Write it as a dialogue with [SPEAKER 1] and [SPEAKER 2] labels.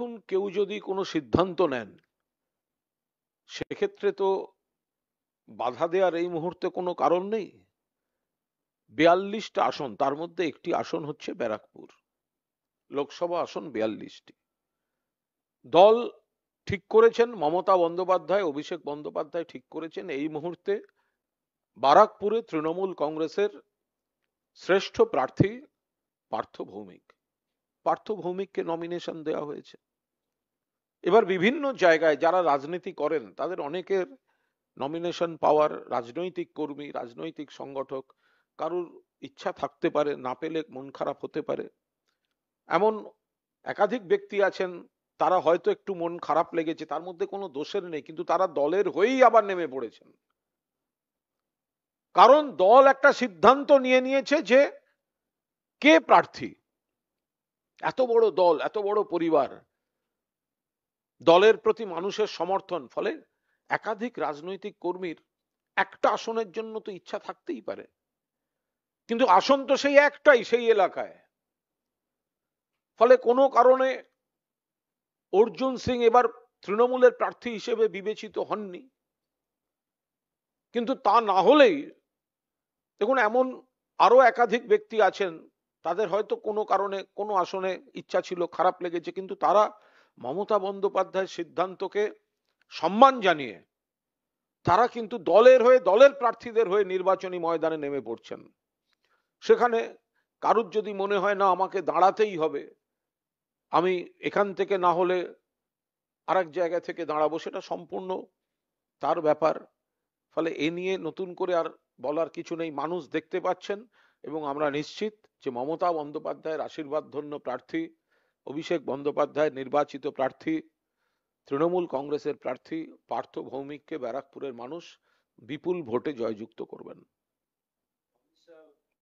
[SPEAKER 1] ততক্ষণ কেউ যদি কোনো সিদ্ধান্ত নেন সেক্ষেত্রে তো বাধা দেওয়ার এই মুহূর্তে কোনো কারণ নেই বিয়াল্লিশটা আসন তার মধ্যে একটি আসন হচ্ছে ব্যারাকপুর লোকসভা আসন বিয়াল্লিশটি দল ঠিক করেছেন মমতা বন্দ্যোপাধ্যায় অভিষেক বন্দ্যোপাধ্যায় ঠিক করেছেন এই মুহূর্তে বারাকপুরে তৃণমূল কংগ্রেসের শ্রেষ্ঠ প্রার্থী পার্থ ভৌমিক পার্থ ভৌমিককে নমিনেশন দেওয়া হয়েছে এবার বিভিন্ন জায়গায় যারা রাজনীতি করেন তাদের অনেকের নমিনেশন পাওয়ার রাজনৈতিক কর্মী রাজনৈতিক সংগঠক কারুর ইচ্ছা থাকতে পারে না পেলে মন খারাপ হতে পারে এমন একাধিক ব্যক্তি আছেন তারা হয়তো একটু মন খারাপ লেগেছে তার মধ্যে কোনো দোষের নেই কিন্তু তারা দলের হয়েই আবার নেমে পড়েছেন কারণ দল একটা সিদ্ধান্ত নিয়ে নিয়েছে যে কে প্রার্থী এত বড় দল এত বড় পরিবার দলের প্রতি মানুষের সমর্থন ফলে একাধিক রাজনৈতিক কর্মীর একটা আসনের জন্য তো ইচ্ছা থাকতেই পারে কিন্তু আসন তো সেই একটাই সেই এলাকায় ফলে কোনো কারণে অর্জুন সিং এবার তৃণমূলের প্রার্থী হিসেবে বিবেচিত হননি কিন্তু তা না হলেই দেখুন এমন আরো একাধিক ব্যক্তি আছেন তাদের হয়তো কোনো কারণে কোনো আসনে ইচ্ছা ছিল খারাপ লেগেছে কিন্তু তারা মমতা বন্দ্যোপাধ্যায়ের সিদ্ধান্তকে সম্মান জানিয়ে তারা কিন্তু দলের হয়ে দলের প্রার্থীদের হয়ে নির্বাচনী ময়দানে নেমে পড়ছেন সেখানে কারুর যদি মনে হয় না আমাকে দাঁড়াতেই হবে আমি এখান থেকে না হলে আরেক জায়গা থেকে দাঁড়াবো সেটা সম্পূর্ণ তার ব্যাপার ফলে এ নিয়ে নতুন করে আর বলার কিছু নেই মানুষ দেখতে পাচ্ছেন এবং আমরা নিশ্চিত যে মমতা বন্দ্যোপাধ্যায়ের আশীর্বাদ ধন্য প্রার্থী অভিষেক বন্দ্যোপাধ্যায় নির্বাচিত প্রার্থী তৃণমূল কংগ্রেসের প্রার্থী পার্থ ভৌমিককে ব্যারাকপুরের মানুষ বিপুল ভোটে জয়যুক্ত করবেন